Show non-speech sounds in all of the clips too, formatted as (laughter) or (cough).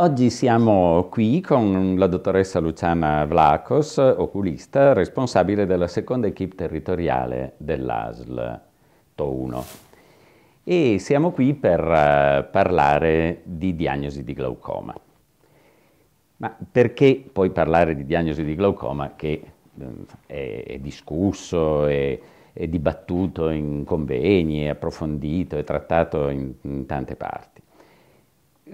Oggi siamo qui con la dottoressa Luciana Vlacos, oculista, responsabile della seconda equip territoriale dell'ASL TO1. E siamo qui per eh, parlare di diagnosi di glaucoma. Ma perché poi parlare di diagnosi di glaucoma che eh, è, è discusso, è, è, dibattuto in convegni, è approfondito, è trattato in, in tante parti?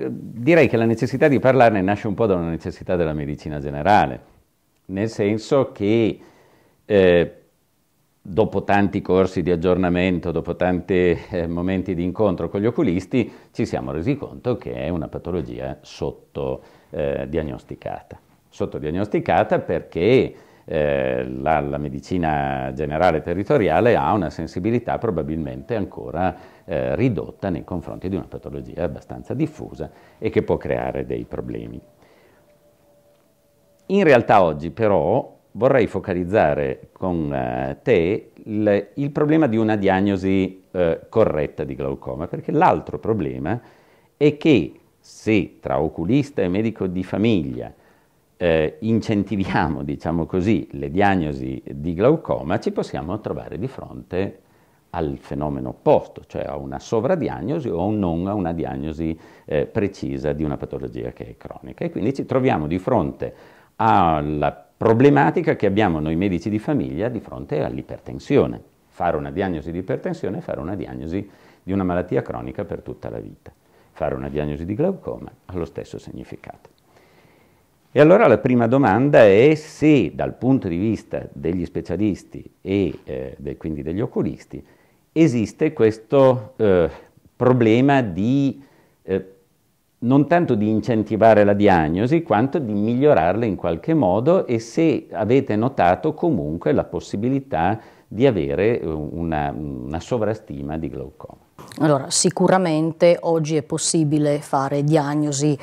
direi che la necessità di parlarne nasce un po' dalla necessità della medicina generale, nel senso che eh, dopo tanti corsi di aggiornamento, dopo tanti eh, momenti di incontro con gli oculisti, ci siamo resi conto che è una patologia sottodiagnosticata. Eh, sottodiagnosticata perché eh, la, la medicina generale territoriale ha una sensibilità probabilmente ancora eh, ridotta nei confronti di una patologia abbastanza diffusa e che può creare dei problemi. In realtà oggi però vorrei focalizzare con eh, te il, il problema di una diagnosi eh, corretta di glaucoma, perché l'altro problema è che se tra oculista e medico di famiglia eh, incentiviamo, diciamo così, le diagnosi di glaucoma, ci possiamo trovare di fronte al fenomeno opposto, cioè a una sovradiagnosi o non a una diagnosi eh, precisa di una patologia che è cronica. E quindi ci troviamo di fronte alla problematica che abbiamo noi medici di famiglia di fronte all'ipertensione. Fare una diagnosi di ipertensione è fare una diagnosi di una malattia cronica per tutta la vita. Fare una diagnosi di glaucoma ha lo stesso significato. E allora la prima domanda è se dal punto di vista degli specialisti e eh, de, quindi degli oculisti esiste questo eh, problema di, eh, non tanto di incentivare la diagnosi quanto di migliorarla in qualche modo e se avete notato comunque la possibilità di avere eh, una, una sovrastima di glaucoma. Allora, sicuramente oggi è possibile fare diagnosi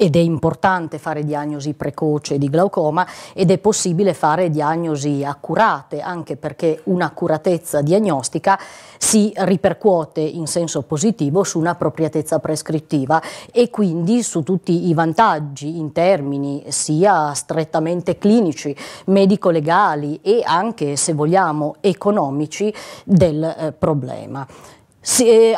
ed è importante fare diagnosi precoce di glaucoma ed è possibile fare diagnosi accurate anche perché un'accuratezza diagnostica si ripercuote in senso positivo su un'appropriatezza prescrittiva e quindi su tutti i vantaggi in termini sia strettamente clinici, medico-legali e anche se vogliamo economici del eh, problema. Se, eh,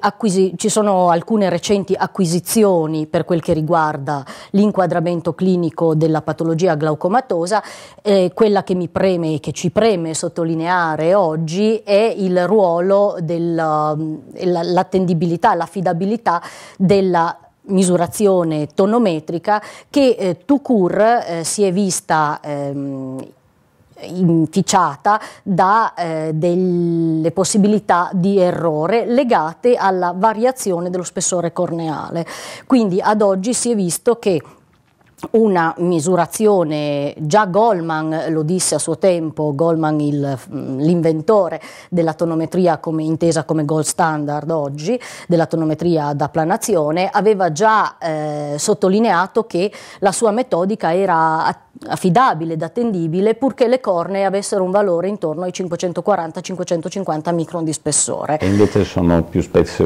acquisi- ci sono alcune recenti acquisizioni per quel che riguarda l'inquadramento clinico della patologia glaucomatosa. Eh, quella che mi preme e che ci preme sottolineare oggi è il ruolo dell'attendibilità, ehm, l'affidabilità della misurazione tonometrica che eh, Tucur eh, si è vista ehm, inficiata da eh, delle possibilità di errore legate alla variazione dello spessore corneale. Quindi ad oggi si è visto che una misurazione, già Goldman lo disse a suo tempo, Goldman mm, l'inventore della tonometria come, intesa come gold standard oggi, della tonometria da planazione, aveva già eh, sottolineato che la sua metodica era affidabile ed attendibile purché le cornee avessero un valore intorno ai 540-550 micron di spessore. E invece sono più, spesse,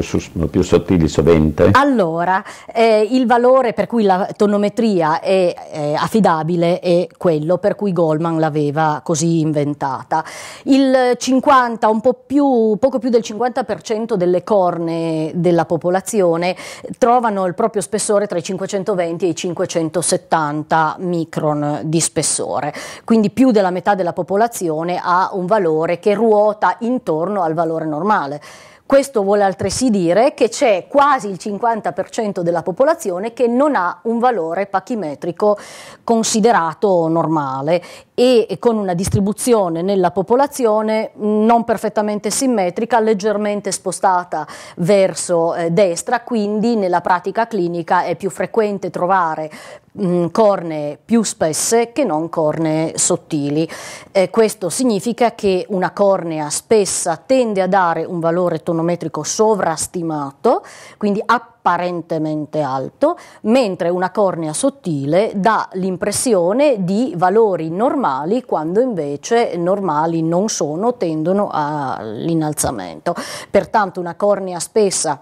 più sottili sovente? Allora, eh, il valore per cui la tonometria e eh, affidabile è quello per cui Goldman l'aveva così inventata. Il 50, un po' più, poco più del 50% delle corne della popolazione trovano il proprio spessore tra i 520 e i 570 micron di spessore, quindi più della metà della popolazione ha un valore che ruota intorno al valore normale. Questo vuole altresì dire che c'è quasi il 50% della popolazione che non ha un valore pachimetrico considerato normale e con una distribuzione nella popolazione non perfettamente simmetrica, leggermente spostata verso eh, destra, quindi nella pratica clinica è più frequente trovare mh, mm, cornee più spesse che non cornee sottili. Eh, questo significa che una cornea spessa tende a dare un valore tonometrico sovrastimato, quindi apparentemente alto, mentre una cornea sottile dà l'impressione di valori normali quando invece normali non sono, tendono all'innalzamento. Pertanto una cornea spessa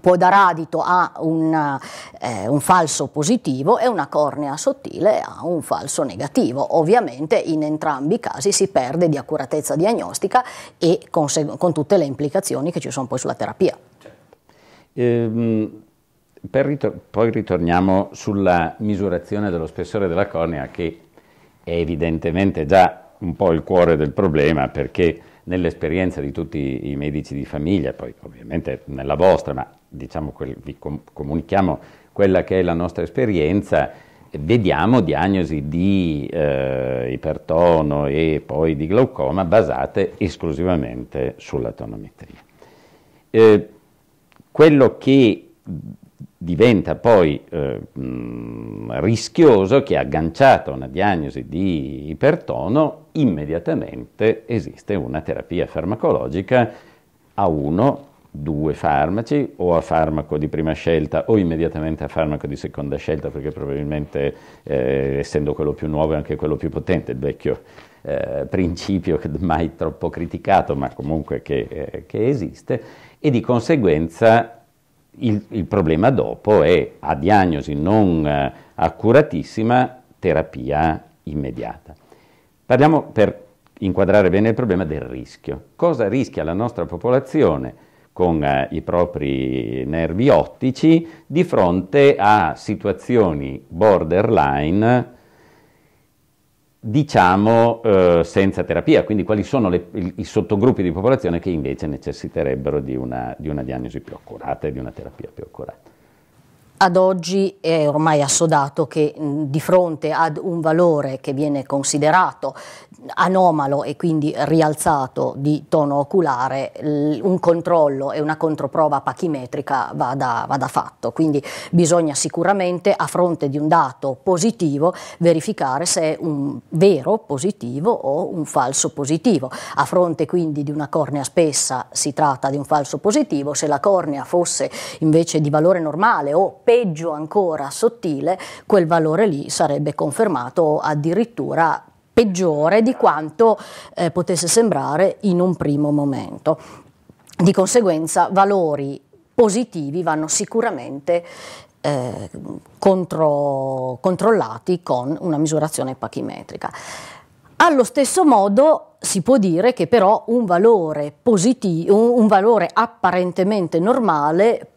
può dar adito a un, eh, un, falso positivo e una cornea sottile a un falso negativo. Ovviamente in entrambi i casi si perde di accuratezza diagnostica e con, con tutte le implicazioni che ci sono poi sulla terapia. Certo. Ehm, ritor poi ritorniamo sulla misurazione dello spessore della cornea che è evidentemente già un po' il cuore del problema perché nell'esperienza di tutti i medici di famiglia, poi ovviamente nella vostra, ma diciamo, quel, vi com- comunichiamo quella che è la nostra esperienza, vediamo diagnosi di eh, ipertono e poi di glaucoma basate esclusivamente sulla tonometria. Eh, quello che diventa poi eh, mh, mm, rischioso che è agganciato a una diagnosi di ipertono immediatamente esiste una terapia farmacologica a uno due farmaci o a farmaco di prima scelta o immediatamente a farmaco di seconda scelta perché probabilmente eh, essendo quello più nuovo è anche quello più potente, il vecchio eh, principio mai troppo criticato ma comunque che, eh, che esiste e di conseguenza il, il, problema dopo è a diagnosi non eh, accuratissima terapia immediata. Parliamo per inquadrare bene il problema del rischio. Cosa rischia la nostra popolazione? con eh, i propri nervi ottici di fronte a situazioni borderline diciamo eh, senza terapia, quindi quali sono le, i sottogruppi di popolazione che invece necessiterebbero di una, di una diagnosi più accurata e di una terapia più accurata. Ad oggi è ormai assodato che mh, di fronte ad un valore che viene considerato anomalo e quindi rialzato di tono oculare, un controllo e una controprova pachimetrica vada, vada fatto. Quindi bisogna sicuramente, a fronte di un dato positivo, verificare se è un vero positivo o un falso positivo. A fronte quindi di una cornea spessa si tratta di un falso positivo, se la cornea fosse invece di valore normale o peggio ancora sottile, quel valore lì sarebbe confermato o addirittura peggiore di quanto eh, potesse sembrare in un primo momento. Di conseguenza valori positivi vanno sicuramente eh, contro, controllati con una misurazione pachimetrica. Allo stesso modo si può dire che però un valore, positivo, un valore apparentemente normale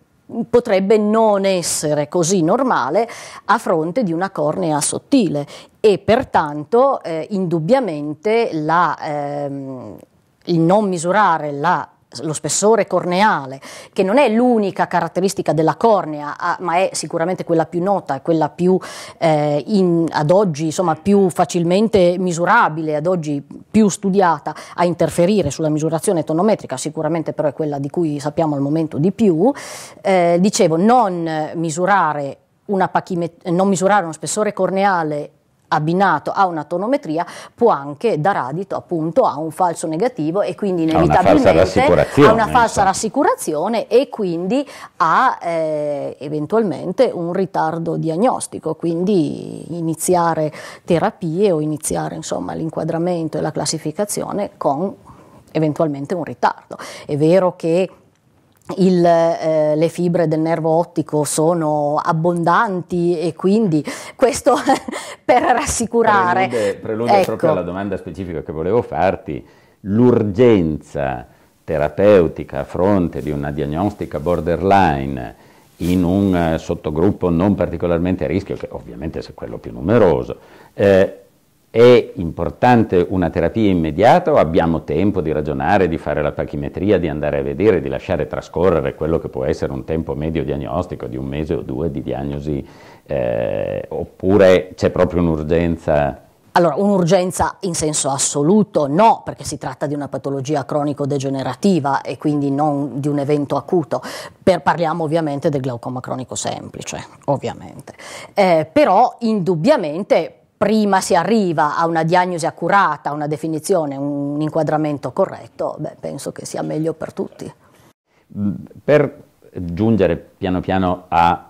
potrebbe non essere così normale a fronte di una cornea sottile e pertanto eh, indubbiamente la, ehm, il non misurare la lo spessore corneale, che non è l'unica caratteristica della cornea, ah, ma è sicuramente quella più nota quella più eh, in, ad oggi insomma, più facilmente misurabile, ad oggi più studiata a interferire sulla misurazione tonometrica, sicuramente però è quella di cui sappiamo al momento di più. Eh, dicevo, non misurare, non misurare uno spessore corneale abbinato a una tonometria può anche dar adito appunto a un falso negativo e quindi inevitabilmente a una falsa rassicurazione, una rassicurazione e quindi a eh, eventualmente un ritardo diagnostico, quindi iniziare terapie o iniziare insomma l'inquadramento e la classificazione con eventualmente un ritardo. È vero che il, eh, le fibre del nervo ottico sono abbondanti e quindi questo (laughs) per rassicurare. Prelude, prelude ecco. proprio alla domanda specifica che volevo farti, l'urgenza terapeutica a fronte di una diagnostica borderline in un eh, sottogruppo non particolarmente a rischio, che ovviamente è quello più numeroso, eh, è importante una terapia immediata o abbiamo tempo di ragionare, di fare la pachimetria, di andare a vedere, di lasciare trascorrere quello che può essere un tempo medio diagnostico di un mese o due di diagnosi? Eh, oppure c'è proprio un'urgenza? Allora, un'urgenza in senso assoluto no, perché si tratta di una patologia cronico-degenerativa e quindi non di un evento acuto. Per, parliamo ovviamente del glaucoma cronico semplice, ovviamente. Eh, però indubbiamente prima si arriva a una diagnosi accurata, a una definizione, un inquadramento corretto, beh, penso che sia meglio per tutti. Mm, per giungere piano piano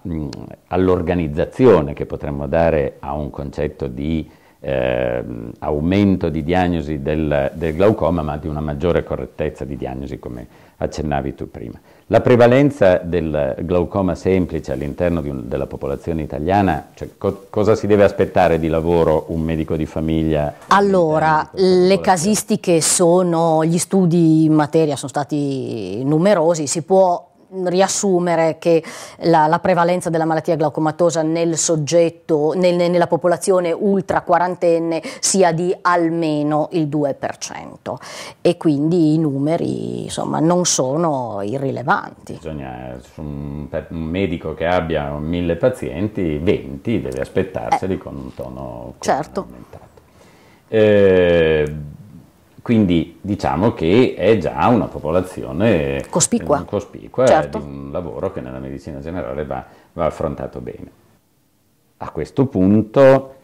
mm, all'organizzazione che potremmo dare a un concetto di eh, aumento di diagnosi del, del glaucoma, ma di una maggiore correttezza di diagnosi, come accennavi tu prima. La prevalenza del glaucoma semplice all'interno un, della popolazione italiana, cioè co cosa si deve aspettare di lavoro un medico di famiglia? Allora, le casistiche sono, gli studi in materia sono stati numerosi, si può riassumere che la, la, prevalenza della malattia glaucomatosa nel soggetto, nel, nella popolazione ultra quarantenne sia di almeno il 2% e quindi i numeri insomma, non sono irrilevanti. Bisogna, un, un medico che abbia mille pazienti, 20 deve aspettarseli eh, con un tono certo. Eh, quindi diciamo che è già una popolazione eh, cospicua, cospicua eh, certo. un lavoro che nella medicina generale va, va affrontato bene. A questo punto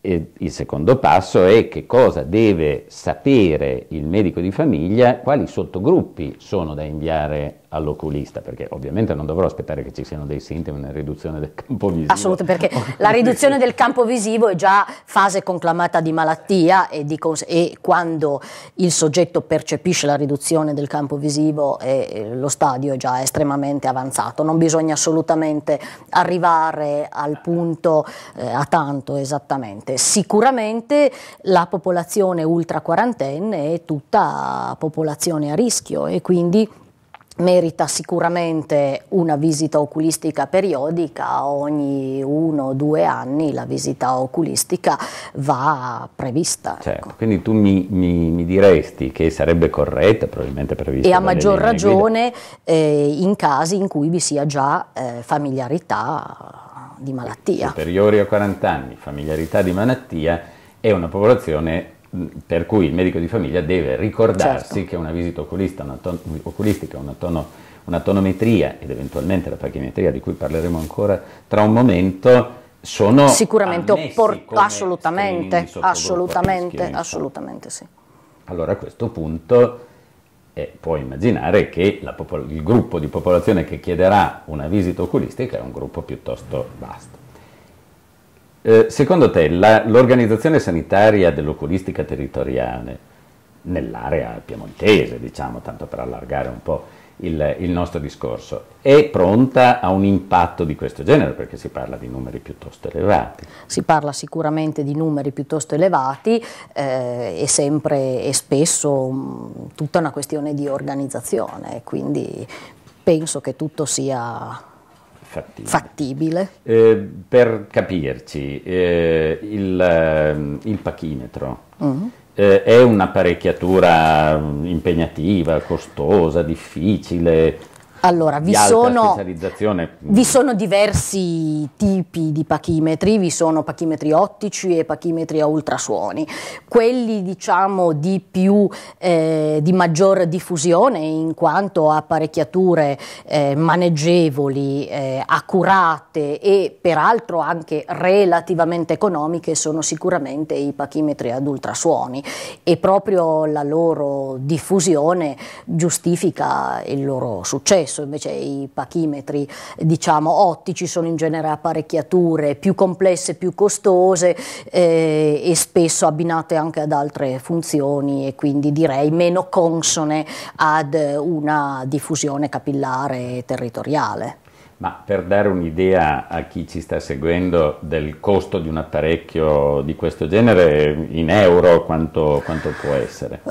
e eh, il secondo passo è che cosa deve sapere il medico di famiglia, quali sottogruppi sono da inviare all'oculista, perché ovviamente non dovrò aspettare che ci siano dei sintomi nella riduzione del campo visivo. Assolutamente, perché (laughs) la riduzione del campo visivo è già fase conclamata di malattia e, di cons- e quando il soggetto percepisce la riduzione del campo visivo eh, lo stadio è già estremamente avanzato, non bisogna assolutamente arrivare al punto eh, a tanto esattamente. Sicuramente la popolazione ultra quarantenne è tutta popolazione a rischio e quindi merita sicuramente una visita oculistica periodica, ogni uno o due anni la visita oculistica va prevista. Certo, ecco. quindi tu mi, mi, mi, diresti che sarebbe corretta, probabilmente prevista. E a maggior ragione eh, in casi in cui vi sia già eh, familiarità di malattia. Superiori a 40 anni, familiarità di malattia è una popolazione per cui il medico di famiglia deve ricordarsi certo. che una visita oculista, una ton- oculistica, una, tono- una tonometria ed eventualmente la pachimetria di cui parleremo ancora tra un momento sono sicuramente oppor- assolutamente, assolutamente, assolutamente sì. Allora a questo punto eh, puoi immaginare che popol- il gruppo di popolazione che chiederà una visita oculistica è un gruppo piuttosto vasto. Eh, secondo te la, l'organizzazione sanitaria dell'oculistica territoriale nell'area piemontese, diciamo, tanto per allargare un po' il, il nostro discorso, è pronta a un impatto di questo genere? Perché si parla di numeri piuttosto elevati. Si parla sicuramente di numeri piuttosto elevati, eh, è sempre e spesso mh, mm, tutta una questione di organizzazione, quindi penso che tutto sia fattibile. fattibile. Eh, per capirci, eh, il, ehm, il, pachimetro mm. Mm-hmm. eh, è un'apparecchiatura mm, impegnativa, costosa, difficile, allora, vi sono, vi sono, diversi tipi di pachimetri, vi sono pachimetri ottici e pachimetri a ultrasuoni. Quelli diciamo di, più, eh, di maggior diffusione in quanto apparecchiature eh, maneggevoli, eh, accurate e peraltro anche relativamente economiche sono sicuramente i pachimetri ad ultrasuoni e proprio la loro diffusione giustifica il loro successo adesso invece i pachimetri diciamo ottici sono in genere apparecchiature più complesse, più costose eh, e spesso abbinate anche ad altre funzioni e quindi direi meno consone ad una diffusione capillare territoriale. Ma per dare un'idea a chi ci sta seguendo del costo di un apparecchio di questo genere, in euro quanto, quanto può essere? Uh,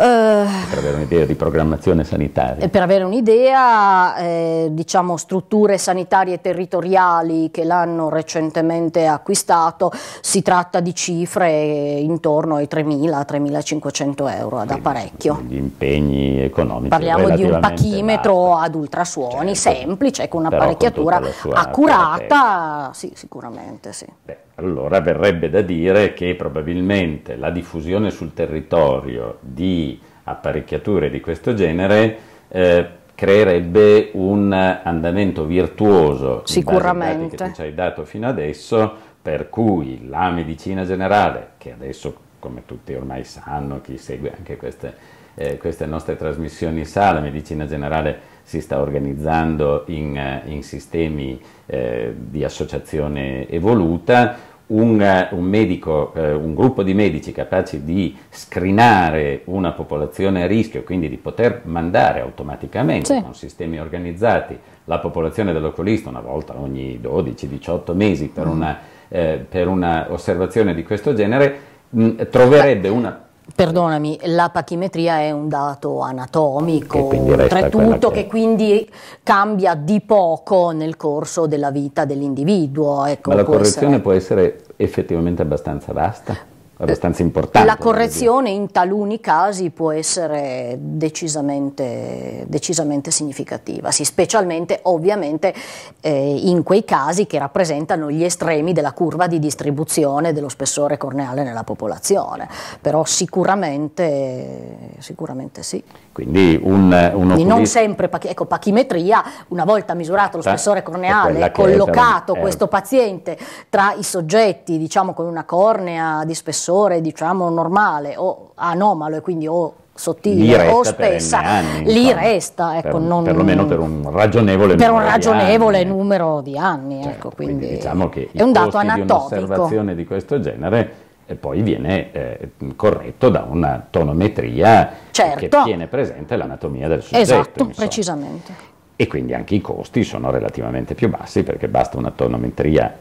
per avere un'idea di programmazione sanitaria. Eh, per avere un'idea, eh, diciamo strutture sanitarie territoriali che l'hanno recentemente acquistato, si tratta di cifre intorno ai 3.000-3.500 euro ad Quindi, apparecchio. Gli impegni economici. Parliamo di un pachimetro bassi. ad ultrasuoni certo. semplice, con un'apparecchiatura maniera accurata, sì, sicuramente sì. Beh, allora verrebbe da dire che probabilmente la diffusione sul territorio di apparecchiature di questo genere eh, creerebbe un andamento virtuoso sicuramente che tu ci hai dato fino adesso per cui la medicina generale che adesso come tutti ormai sanno chi segue anche queste eh, queste nostre trasmissioni in sala, medicina generale si sta organizzando in, eh, in sistemi eh, di associazione evoluta, un, eh, un, medico, eh, un, gruppo di medici capaci di screenare una popolazione a rischio, quindi di poter mandare automaticamente sì. con sistemi organizzati la popolazione dell'oculista una volta ogni 12-18 mesi per mm. una, eh, per una osservazione di questo genere, mh, mm, troverebbe una Perdonami, la pachimetria è un dato anatomico, oltretutto, che... che quindi cambia di poco nel corso della vita dell'individuo. Ecco, Ma la correzione essere... può essere effettivamente abbastanza vasta? abbastanza importante. La correzione in taluni casi può essere decisamente, decisamente significativa, sì, specialmente ovviamente eh, in quei casi che rappresentano gli estremi della curva di distribuzione dello spessore corneale nella popolazione, però sicuramente, sicuramente sì. Quindi un, un Quindi non sempre, ecco, pachimetria, una volta misurato lo spessore corneale, collocato questo eh. paziente tra i soggetti, diciamo con una cornea di spessore, spessore diciamo normale o anomalo e quindi o sottile o spessa, anni, lì insomma, resta, ecco, per, non, perlomeno per un ragionevole, per numero, un ragionevole di numero di anni. Certo, ecco, quindi, quindi diciamo che è un dato anatomico. Un'osservazione di questo genere e eh, poi viene eh, corretto da una tonometria eh, certo. che tiene presente l'anatomia del soggetto. Esatto, insomma. precisamente. E quindi anche i costi sono relativamente più bassi perché basta una tonometria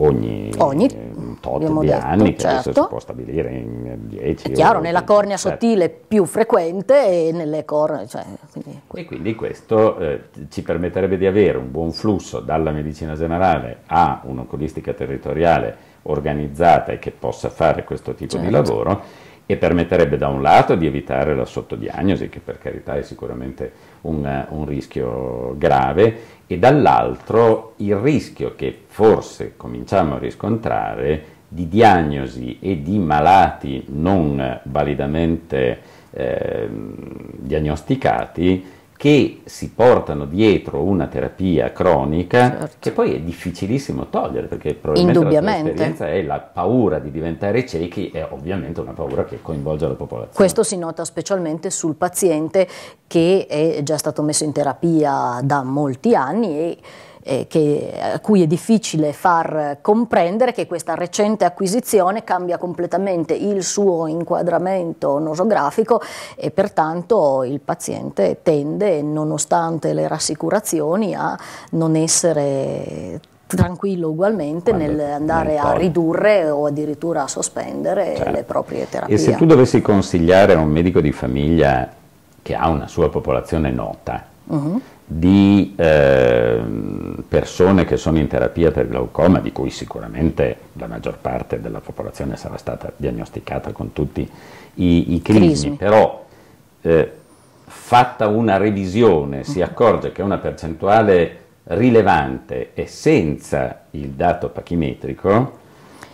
ogni, ogni eh, tot di anni, detto, certo. si può stabilire in 10. Eh, è chiaro, nella cornea certo. sottile più frequente e nelle corne Cioè, quindi... E quindi questo eh, ci permetterebbe di avere un buon flusso dalla medicina generale a un'oncolistica territoriale organizzata e che possa fare questo tipo certo. di lavoro e permetterebbe da un lato di evitare la sottodiagnosi, che per carità è sicuramente un, un rischio grave e dall'altro il rischio che forse cominciamo a riscontrare di diagnosi e di malati non validamente eh, diagnosticati che si portano dietro una terapia cronica certo. che poi è difficilissimo togliere perché probabilmente la è la paura di diventare ciechi è ovviamente una paura che coinvolge la popolazione. Questo si nota specialmente sul paziente che è già stato messo in terapia da molti anni e eh, che, a cui è difficile far comprendere che questa recente acquisizione cambia completamente il suo inquadramento nosografico e pertanto il paziente tende, nonostante le rassicurazioni, a non essere tranquillo ugualmente nell'andare a ridurre o addirittura a sospendere certo. le proprie terapie. E se tu dovessi consigliare a un medico di famiglia che ha una sua popolazione nota, uh mhm. -huh di eh, persone che sono in terapia per glaucoma, di cui sicuramente la maggior parte della popolazione sarà stata diagnosticata con tutti i, i crismi, crismi, però eh, fatta una revisione si mm. accorge che una percentuale rilevante e senza il dato pachimetrico,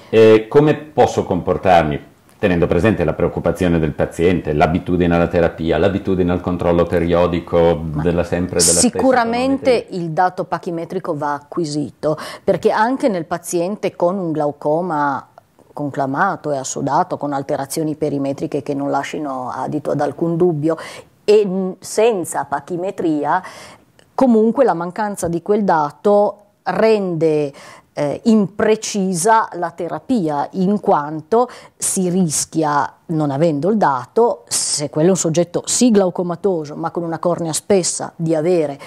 eh, come posso comportarmi? tenendo presente la preoccupazione del paziente, l'abitudine alla terapia, l'abitudine al controllo periodico della sempre della Sicuramente il dato pachimetrico va acquisito, perché anche nel paziente con un glaucoma conclamato e assodato con alterazioni perimetriche che non lasciano adito ad alcun dubbio e senza pachimetria, comunque la mancanza di quel dato rende eh, imprecisa la terapia, in quanto si rischia, non avendo il dato, se quello è un soggetto sì glaucomatoso ma con una cornea spessa, di avere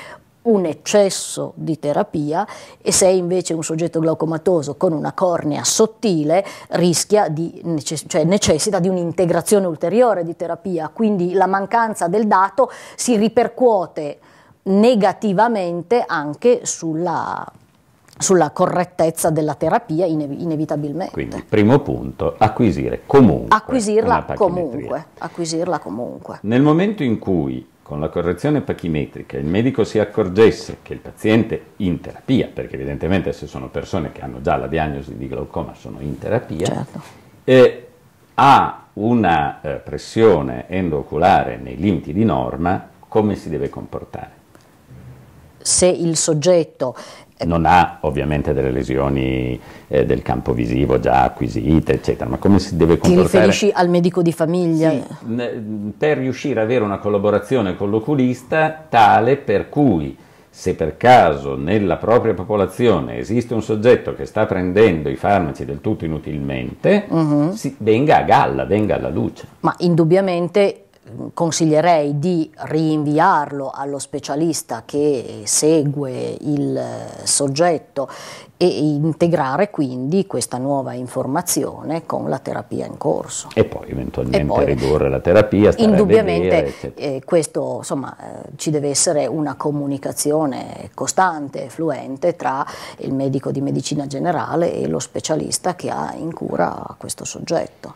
un eccesso di terapia e se è invece un soggetto glaucomatoso con una cornea sottile rischia di, cioè necessita di un'integrazione ulteriore di terapia, quindi la mancanza del dato si ripercuote negativamente anche sulla sulla correttezza della terapia inevitabilmente. Quindi, primo punto, acquisire comunque. Acquisirla comunque, acquisirla comunque. Nel momento in cui con la correzione pachimetrica il medico si accorgesse che il paziente in terapia, perché evidentemente se sono persone che hanno già la diagnosi di glaucoma sono in terapia, certo. eh, ha una eh, pressione endooculare nei limiti di norma, come si deve comportare? se il soggetto non ha ovviamente delle lesioni eh, del campo visivo già acquisite, eccetera, ma come si deve comportare? Ti riferisci al medico di famiglia? Sì, per riuscire ad avere una collaborazione con l'oculista tale per cui se per caso nella propria popolazione esiste un soggetto che sta prendendo i farmaci del tutto inutilmente, uh-huh. si venga a galla, venga alla luce. Ma indubbiamente consiglierei di rinviarlo allo specialista che segue il eh, soggetto e integrare quindi questa nuova informazione con la terapia in corso. E poi eventualmente e poi, ridurre la terapia. Indubbiamente vedere, eh, questo, insomma, eh, ci deve essere una comunicazione costante e fluente tra il medico di medicina generale e lo specialista che ha in cura questo soggetto.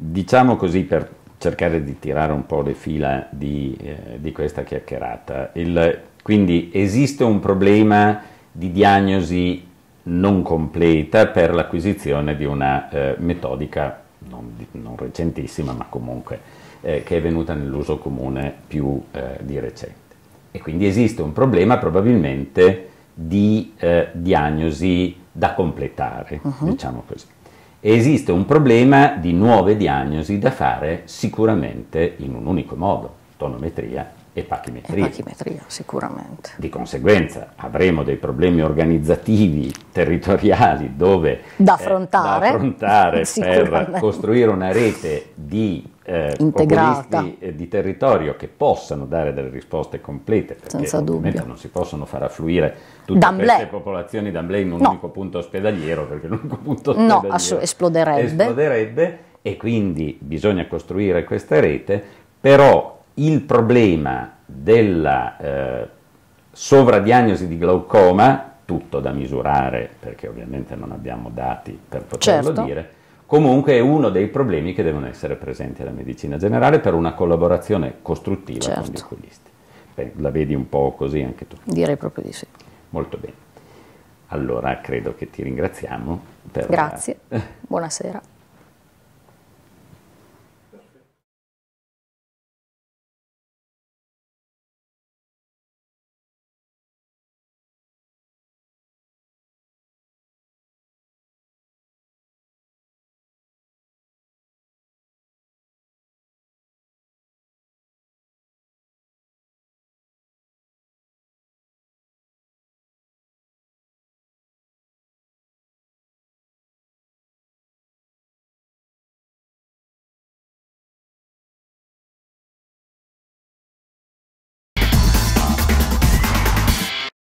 Diciamo così per cercare di tirare un po' le fila di, eh, di questa chiacchierata. Il, quindi esiste un problema di diagnosi non completa per l'acquisizione di una eh, metodica non, non, recentissima, ma comunque eh, che è venuta nell'uso comune più eh, di recente. E quindi esiste un problema probabilmente di eh, diagnosi da completare, uh-huh. diciamo così esiste un problema di nuove diagnosi da fare sicuramente in un unico modo, tonometria e pachimetria. E pachimetria, sicuramente. Di conseguenza avremo dei problemi organizzativi, (laughs) territoriali, dove... Da affrontare. Eh, da affrontare (laughs) per costruire una rete di eh, integrata eh, di territorio che possano dare delle risposte complete, perché Senza ovviamente dubbio. non si possono far affluire tutte D'Amblè. queste popolazioni d'Amblè in un no. unico punto ospedaliero, perché l'unico punto ospedaliero no, ass- esploderebbe. esploderebbe e quindi bisogna costruire questa rete, però il problema della eh, sovradiagnosi di glaucoma, tutto da misurare perché ovviamente non abbiamo dati per poterlo certo. dire, comunque è uno dei problemi che devono essere presenti alla medicina generale per una collaborazione costruttiva certo. con gli oculisti. Beh, la vedi un po' così anche tu? Direi proprio di sì. Molto bene. Allora credo che ti ringraziamo. Per... Grazie, buonasera.